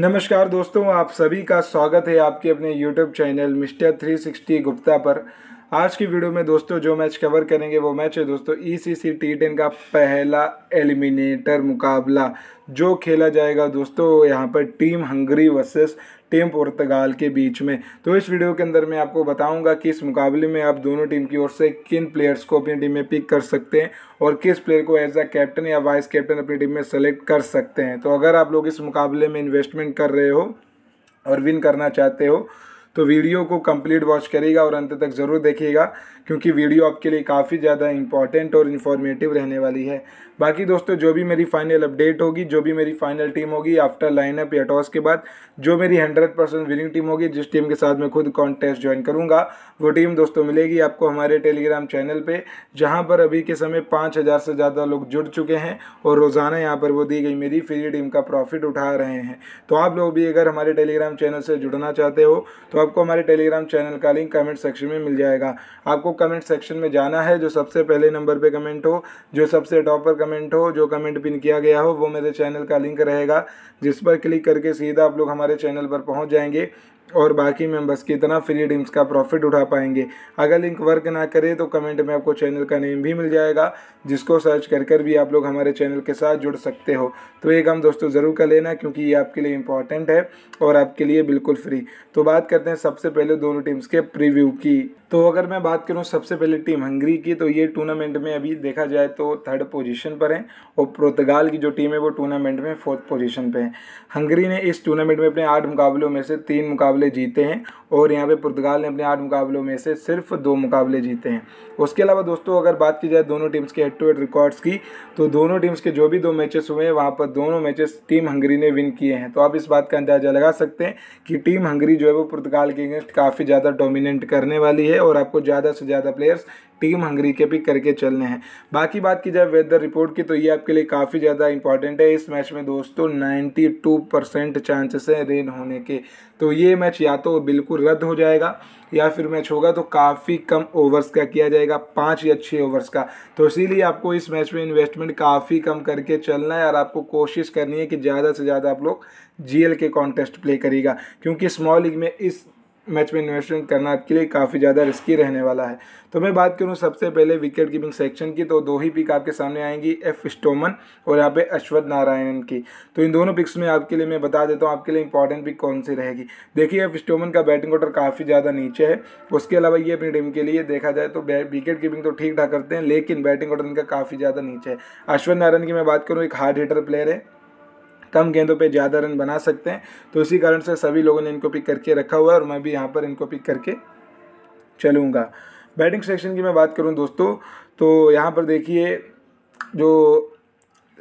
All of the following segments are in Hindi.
नमस्कार दोस्तों आप सभी का स्वागत है आपके अपने YouTube चैनल मिस्टर 360 गुप्ता पर आज की वीडियो में दोस्तों जो मैच कवर करेंगे वो मैच है दोस्तों ई सी सी टी टेन का पहला एलिमिनेटर मुकाबला जो खेला जाएगा दोस्तों यहाँ पर team Hungary versus team Portugal के बीच में तो इस वीडियो के अंदर मैं आपको बताऊंगा कि इस मुकाबले में आप दोनों टीम की ओर से किन प्लेयर्स को अपनी टीम में पिक कर सकते हैं और किस प्लेयर को एज अ कैप्टन या वाइस कैप्टन अपनी टीम में सेलेक्ट कर सकते हैं तो अगर आप लोग इस मुकाबले में इन्वेस्टमेंट कर रहे हो और विन करना चाहते हो तो वीडियो को कंप्लीट वॉच करेगा और अंत तक ज़रूर देखिएगा क्योंकि वीडियो आपके लिए काफ़ी ज़्यादा इंपॉर्टेंट और इन्फॉर्मेटिव रहने वाली है बाकी दोस्तों जो भी मेरी फाइनल अपडेट होगी जो भी मेरी फाइनल टीम होगी आफ्टर लाइनअप या टॉस के बाद जो मेरी हंड्रेड परसेंट विनिंग टीम होगी जिस टीम के साथ मैं खुद कॉन्टेस्ट ज्वाइन करूँगा वो टीम दोस्तों मिलेगी आपको हमारे टेलीग्राम चैनल पर जहाँ पर अभी के समय पाँच हज़ार से ज़्यादा लोग जुड़ चुके हैं और रोज़ाना यहाँ पर वो दी गई मेरी फ्री टीम का प्रॉफिट उठा रहे हैं तो आप लोग भी अगर हमारे टेलीग्राम चैनल से जुड़ना चाहते हो तो आपको हमारे टेलीग्राम चैनल का लिंक कमेंट सेक्शन में मिल जाएगा आपको कमेंट सेक्शन में जाना है जो सबसे पहले नंबर पर कमेंट हो जो सबसे टॉप पर कमेंट हो जो कमेंट पिन किया गया हो वो मेरे चैनल का लिंक रहेगा जिस पर क्लिक करके सीधा आप लोग हमारे चैनल पर पहुंच जाएंगे और बाकी मेंबर्स कितना फ्री डीम्स का प्रॉफिट उठा पाएंगे अगर लिंक वर्क ना करे तो कमेंट में आपको चैनल का नेम भी मिल जाएगा जिसको सर्च कर कर भी आप लोग हमारे चैनल के साथ जुड़ सकते हो तो ये काम दोस्तों ज़रूर कर लेना क्योंकि ये आपके लिए इंपॉर्टेंट है और आपके लिए बिल्कुल फ्री तो बात करते हैं सबसे पहले दोनों टीम्स के प्रीव्यू की तो अगर मैं बात करूं सबसे पहले टीम हंगरी की तो ये टूर्नामेंट में अभी देखा जाए तो थर्ड पोजीशन पर है और पुर्तगाल की जो टीम है वो टूर्नामेंट में फोर्थ पोजीशन पे है हंगरी ने इस टूर्नामेंट में अपने आठ मुकाबलों में से तीन मुकाबले मुकाबले जीते हैं और यहाँ पे पुर्तगाल ने अपने आठ मुकाबलों में से सिर्फ दो मुकाबले जीते हैं उसके अलावा दोस्तों अगर बात की जाए दोनों टीम्स के हेड टू हेड रिकॉर्ड्स की तो दोनों टीम्स के जो भी दो मैचेस हुए हैं वहाँ पर दोनों मैचेस टीम हंगरी ने विन किए हैं तो आप इस बात का अंदाजा लगा सकते हैं कि टीम हंगरी जो है वो पुर्तगाल के अगेंस्ट काफ़ी ज़्यादा डोमिनेट करने वाली है और आपको ज़्यादा से ज़्यादा प्लेयर्स टीम हंगरी के भी करके चलने हैं बाकी बात की जाए वेदर रिपोर्ट की तो ये आपके लिए काफ़ी ज़्यादा इंपॉर्टेंट है इस मैच में दोस्तों 92 परसेंट चांसेस हैं रेन होने के तो ये मैच या तो बिल्कुल रद्द हो जाएगा या फिर मैच होगा तो काफ़ी कम ओवर्स का किया जाएगा पाँच या छः ओवर्स का तो इसीलिए आपको इस मैच में इन्वेस्टमेंट काफ़ी कम करके चलना है और आपको कोशिश करनी है कि ज़्यादा से ज़्यादा आप लोग जीएल के कॉन्टेस्ट प्ले करेगा क्योंकि स्मॉल लीग में इस मैच में इन्वेस्टमेंट करना आपके लिए काफ़ी ज़्यादा रिस्की रहने वाला है तो मैं बात करूँ सबसे पहले विकेट कीपिंग सेक्शन की तो दो ही पिक आपके सामने आएंगी एफ स्टोमन और यहाँ पे अश्वथ नारायण की तो इन दोनों पिक्स में आपके लिए मैं बता देता हूँ आपके लिए इंपॉर्टेंट पिक कौन सी रहेगी देखिए एफ स्टोमन का बैटिंग ऑर्डर काफ़ी ज़्यादा नीचे है उसके अलावा ये अपनी टीम के लिए देखा जाए तो विकेट कीपिंग तो ठीक ठाक करते हैं लेकिन बैटिंग ऑर्डर इनका काफ़ी ज़्यादा नीचे है अश्वथ नारायण की मैं बात करूँ एक हार्ड हिटर प्लेयर है कम गेंदों पे ज़्यादा रन बना सकते हैं तो इसी कारण से सभी लोगों ने इनको पिक करके रखा हुआ है और मैं भी यहाँ पर इनको पिक करके चलूँगा बैटिंग सेक्शन की मैं बात करूँ दोस्तों तो यहाँ पर देखिए जो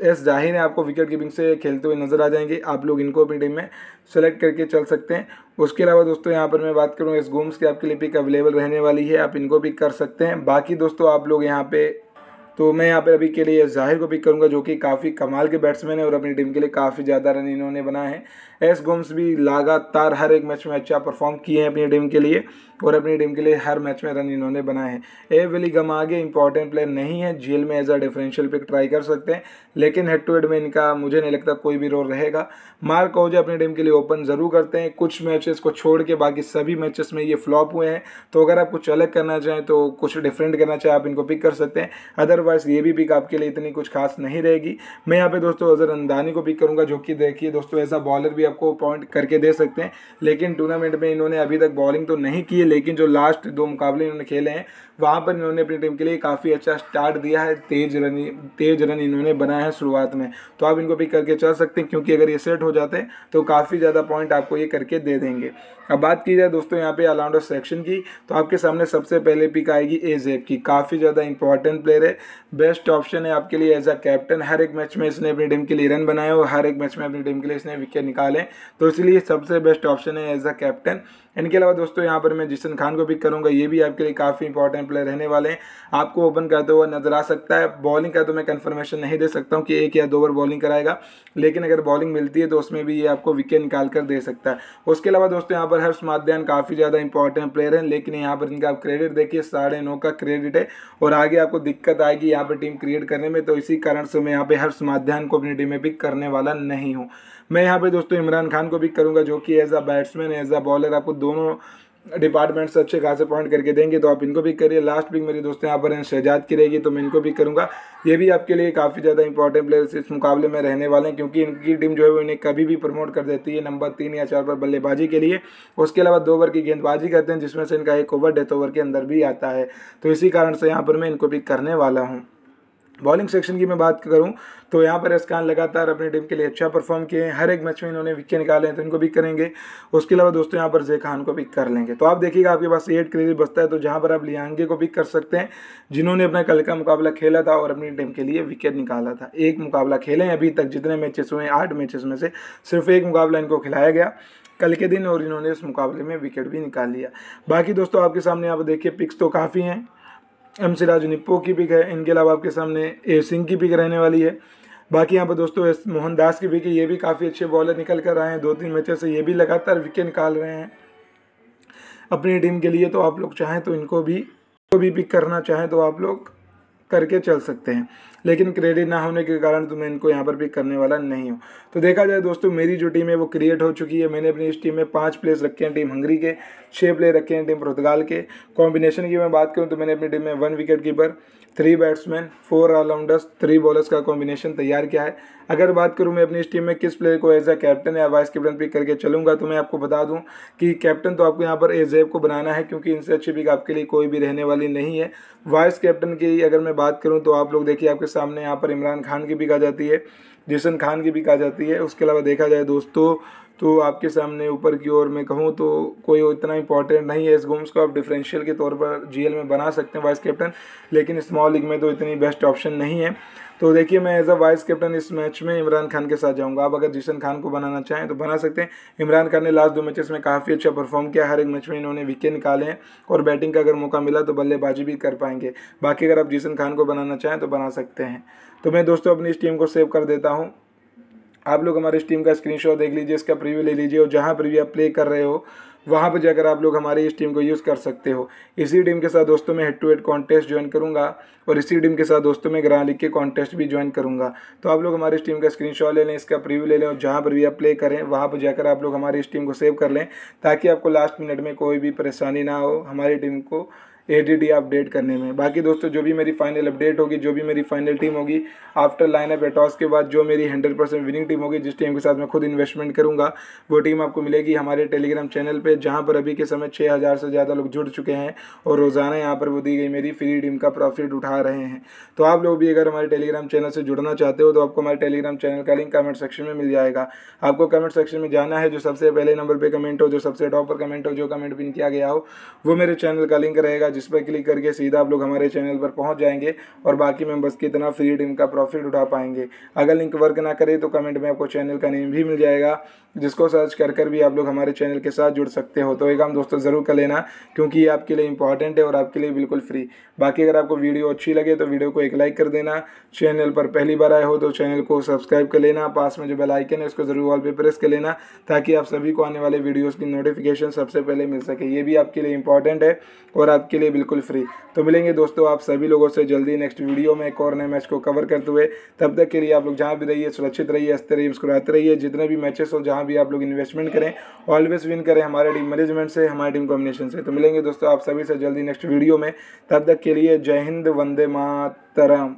एस जाहिर है आपको विकेट कीपिंग से खेलते हुए नज़र आ जाएंगे आप लोग इनको अपनी टीम में सेलेक्ट करके चल सकते हैं उसके अलावा दोस्तों यहाँ पर मैं बात करूँ एस गोम्स की आपके लिए पिक अवेलेबल रहने वाली है आप इनको पिक कर सकते हैं बाकी दोस्तों आप लोग यहाँ पे तो मैं यहाँ पर अभी के लिए जाहिर को पिक करूँगा जो कि काफ़ी कमाल के बैट्समैन है और अपनी टीम के लिए काफ़ी ज़्यादा रन इन्होंने बनाए हैं एस गोम्स भी लगातार हर एक मैच में अच्छा परफॉर्म किए हैं अपनी टीम के लिए और अपनी टीम के लिए हर मैच में रन इन्होंने बनाए हैं ए विली गम आगे इंपॉर्टेंट प्लेयर नहीं है जेल में as a differential pick try कर सकते हैं लेकिन हेड टू हेड में इनका मुझे नहीं लगता कोई भी रोल रहेगा मार्क ओजे अपनी टीम के लिए ओपन ज़रूर करते हैं कुछ मैचेस को छोड़ के बाकी सभी मैचेस में ये फ्लॉप हुए हैं तो अगर आप कुछ अलग करना चाहें तो कुछ डिफरेंट करना चाहें आप इनको पिक कर सकते हैं अदरवाइज अदरवाइज़ ये भी पिक आपके लिए इतनी कुछ खास नहीं रहेगी मैं यहाँ पे दोस्तों अजहर अंदानी को पिक करूँगा जो कि देखिए दोस्तों ऐसा बॉलर भी आपको पॉइंट करके दे सकते हैं लेकिन टूर्नामेंट में इन्होंने अभी तक बॉलिंग तो नहीं की है लेकिन जो लास्ट दो मुकाबले इन्होंने खेले हैं वहाँ पर इन्होंने अपनी टीम के लिए काफ़ी अच्छा स्टार्ट दिया है तेज रन तेज रन इन्होंने बनाया है शुरुआत में तो आप इनको पिक करके चल सकते हैं क्योंकि अगर ये सेट हो जाते हैं तो काफ़ी ज़्यादा पॉइंट आपको ये करके दे देंगे अब बात की जाए दोस्तों यहाँ पे ऑलराउंडर सेक्शन की तो आपके सामने सबसे पहले पिक आएगी एजेब की काफ़ी ज़्यादा इंपॉर्टेंट प्लेयर है बेस्ट ऑप्शन है आपके लिए एज अ कैप्टन हर एक मैच में इसने अपनी टीम के लिए रन बनाए और हर एक मैच में अपनी टीम के लिए इसने विकेट निकाले तो इसलिए सबसे बेस्ट ऑप्शन है एज अ कैप्टन इनके अलावा दोस्तों यहाँ पर मैं जिसन खान को पिक करूँगा ये भी आपके लिए काफ़ी इंपॉर्टेंट प्लेयर रहने वाले हैं आपको ओपन करते हुआ नजर आ सकता है बॉलिंग का तो मैं कन्फर्मेशन नहीं दे सकता हूँ कि एक या दो ओवर बॉलिंग कराएगा लेकिन अगर बॉलिंग मिलती है तो उसमें भी ये आपको विकेट निकाल कर दे सकता है उसके अलावा दोस्तों यहाँ पर हर्ष माध्यान काफ़ी ज़्यादा इंपॉर्टेंट प्लेयर हैं लेकिन यहाँ पर इनका आप क्रेडिट देखिए साढ़े नौ का क्रेडिट है और आगे आपको दिक्कत आएगी की यहाँ पे टीम क्रिएट करने में तो इसी कारण से मैं यहाँ पे हर्ष माध्यान को अपनी टीम में पिक करने वाला नहीं हूँ मैं यहाँ पे दोस्तों इमरान खान को पिक करूँगा जो कि as a batsman as a bowler आपको दोनों डिपार्टमेंट्स अच्छे खासे पॉइंट करके देंगे तो आप इनको भी करिए लास्ट पिक मेरे दोस्त यहाँ पर हैं शहजाद की रहेगी तो मैं इनको भी करूँगा ये भी आपके लिए काफ़ी ज़्यादा इंपॉर्टेंट प्लेयर्स इस मुकाबले में रहने वाले हैं क्योंकि इनकी टीम जो है वो इन्हें कभी भी प्रमोट कर देती है नंबर तीन या चार पर बल्लेबाजी के लिए उसके अलावा दो ओवर की गेंदबाजी करते हैं जिसमें से इनका एक ओवर डेथ ओवर के अंदर भी आता है तो इसी कारण से यहाँ पर मैं इनको भी करने वाला हूँ बॉलिंग सेक्शन की मैं बात करूं तो यहाँ पर एस लगातार अपनी टीम के लिए अच्छा परफॉर्म किए हैं हर एक मैच में इन्होंने विकेट निकाले हैं तो इनको पिक करेंगे उसके अलावा दोस्तों यहाँ पर जे खान को पिक कर लेंगे तो आप देखिएगा आपके पास एट क्रेडिट बचता है तो जहाँ पर आप लियांगे को पिक कर सकते हैं जिन्होंने अपना कल का मुकाबला खेला था और अपनी टीम के लिए विकेट निकाला था एक मुकाबला खेले हैं अभी तक जितने मैचेस हुए हैं आठ मैचेस में से सिर्फ एक मुकाबला इनको खिलाया गया कल के दिन और इन्होंने इस मुकाबले में विकेट भी निकाल लिया बाकी दोस्तों आपके सामने आप देखिए पिक्स तो काफ़ी हैं एम सिराजुनिप्पो की पिक है इनके अलावा आपके सामने ए सिंह की पिक रहने वाली है बाकी यहाँ पर दोस्तों एस मोहनदास की पिक है ये भी काफ़ी अच्छे बॉलर निकल कर आए हैं दो तीन मैचों से ये भी लगातार विकेट निकाल रहे हैं अपनी टीम के लिए तो आप लोग चाहें तो इनको भी को भी पिक करना चाहें तो आप लोग करके चल सकते हैं लेकिन क्रेडिट ना होने के कारण तो मैं इनको यहाँ पर पिक करने वाला नहीं हूँ तो देखा जाए दोस्तों मेरी जो टीम है वो क्रिएट हो चुकी है मैंने अपनी इस टीम में पाँच प्लेयर्स रखे हैं टीम हंगरी के छः प्लेयर रखे हैं टीम पुर्तगाल के कॉम्बिनेशन की मैं बात करूँ तो मैंने अपनी टीम में one wicket keeper three batsman four allrounders three bowlers का कॉम्बिनेशन तैयार किया है अगर बात करूँ मैं अपनी इस टीम में किस प्लेयर को एज अ कैप्टन या वाइस कैप्टन पिक करके चलूँगा तो मैं आपको बता दूँ कि कैप्टन तो आपको यहाँ पर एजेब को बनाना है क्योंकि इनसे अच्छी पिक आपके लिए कोई भी रहने वाली नहीं है वाइस कैप्टन की अगर मैं बात करूँ तो आप लोग देखिए आपके सामने यहाँ पर इमरान खान की भी कहा जाती है जिसन खान की भी कहा जाती है उसके अलावा देखा जाए दोस्तों तो आपके सामने ऊपर की ओर मैं कहूँ तो कोई इतना इंपॉर्टेंट नहीं है इस गोम्स को आप डिफरेंशियल के तौर पर जीएल में बना सकते हैं वाइस कैप्टन लेकिन स्मॉल लीग में तो इतनी बेस्ट ऑप्शन नहीं है तो देखिए मैं एज अ वाइस कैप्टन इस मैच में इमरान खान के साथ जाऊंगा आप अगर जिसन खान को बनाना चाहें तो बना सकते हैं इमरान खान ने लास्ट दो मैचेस में काफ़ी अच्छा परफॉर्म किया हर एक मैच में इन्होंने विकेट निकाले हैं और बैटिंग का अगर मौका मिला तो बल्लेबाजी भी कर पाएंगे बाकी अगर आप जिसन खान को बनाना चाहें तो बना सकते हैं तो मैं दोस्तों अपनी इस टीम को सेव कर देता हूँ आप लोग हमारे स्टीम का स्क्रीनशॉट देख लीजिए इसका प्रीव्यू ले लीजिए और जहाँ पर भी आप प्ले कर रहे हो वहाँ पर जाकर आप लोग हमारी इस टीम को यूज़ कर सकते हो इसी टीम के साथ दोस्तों मैं head to head contest join करूँगा और इसी टीम के साथ दोस्तों मैं ग्रह लिख के कॉन्टेस्ट भी ज्वाइन करूँगा तो आप लोग हमारी इस टीम का स्क्रीनशॉट ले लें इसका प्रीव्यू ले लें और जहाँ पर भी आप प्ले करें वहाँ पर जाकर आप लोग हमारी इस टीम को सेव कर लें ताकि आपको लास्ट मिनट में कोई भी परेशानी ना हो हमारी टीम को ए अपडेट करने में बाकी दोस्तों जो भी मेरी फाइनल अपडेट होगी जो भी मेरी फाइनल टीम होगी आफ्टर लाइनअप अप एटॉस के बाद जो मेरी हंड्रेड परसेंट विनिंग टीम होगी जिस टीम के साथ मैं खुद इन्वेस्टमेंट करूँगा वो टीम आपको मिलेगी हमारे टेलीग्राम चैनल पर जहाँ पर अभी के समय छः हज़ार से ज़्यादा लोग जुड़ चुके हैं और रोज़ाना यहाँ पर वो दी गई मेरी फ्री टीम का प्रॉफिट उठा रहे हैं तो आप लोग भी अगर हमारे टेलीग्राम चैनल से जुड़ना चाहते हो तो आपको हमारे टेलीग्राम चैनल का लिंक कमेंट सेक्शन में मिल जाएगा आपको कमेंट सेक्शन में जाना है जो सबसे पहले नंबर पर कमेंट हो जो सबसे टॉप पर कमेंट हो जो कमेंट पिन किया गया हो वो मेरे चैनल का लिंक रहेगा जिस पर क्लिक करके सीधा आप लोग हमारे चैनल पर पहुंच जाएंगे और बाकी मेंबर्स की इतना फ्री टीम का प्रॉफिट उठा पाएंगे अगर लिंक वर्क ना करे तो कमेंट में आपको चैनल का नेम भी मिल जाएगा जिसको सर्च कर कर भी आप लोग हमारे चैनल के साथ जुड़ सकते हो तो ये काम दोस्तों ज़रूर कर लेना क्योंकि ये आपके लिए इंपॉर्टेंट है और आपके लिए बिल्कुल फ्री बाकी अगर आपको वीडियो अच्छी लगे तो वीडियो को एक लाइक कर देना चैनल पर पहली बार आए हो तो चैनल को सब्सक्राइब कर लेना पास में जो बेल आइकन है उसको ज़रूर ऑल पे प्रेस कर लेना ताकि आप सभी को आने वाले वीडियोज़ की नोटिफिकेशन सबसे पहले मिल सके ये भी आपके लिए इंपॉर्टेंट है और आपके लिए लिए बिल्कुल फ्री तो मिलेंगे दोस्तों आप सभी लोगों से जल्दी नेक्स्ट वीडियो में एक और नए मैच को कवर करते हुए तब तक के लिए आप लोग जहाँ भी रहिए सुरक्षित रहिए हंसते रहिए मुस्कुराते रहिए जितने भी मैचेस हो जहाँ भी आप लोग इन्वेस्टमेंट करें ऑलवेज विन करें हमारे टीम मैनेजमेंट से हमारे टीम कॉम्बिनेशन से तो मिलेंगे दोस्तों आप सभी से जल्दी नेक्स्ट वीडियो में तब तक के लिए जय हिंद वंदे मातरम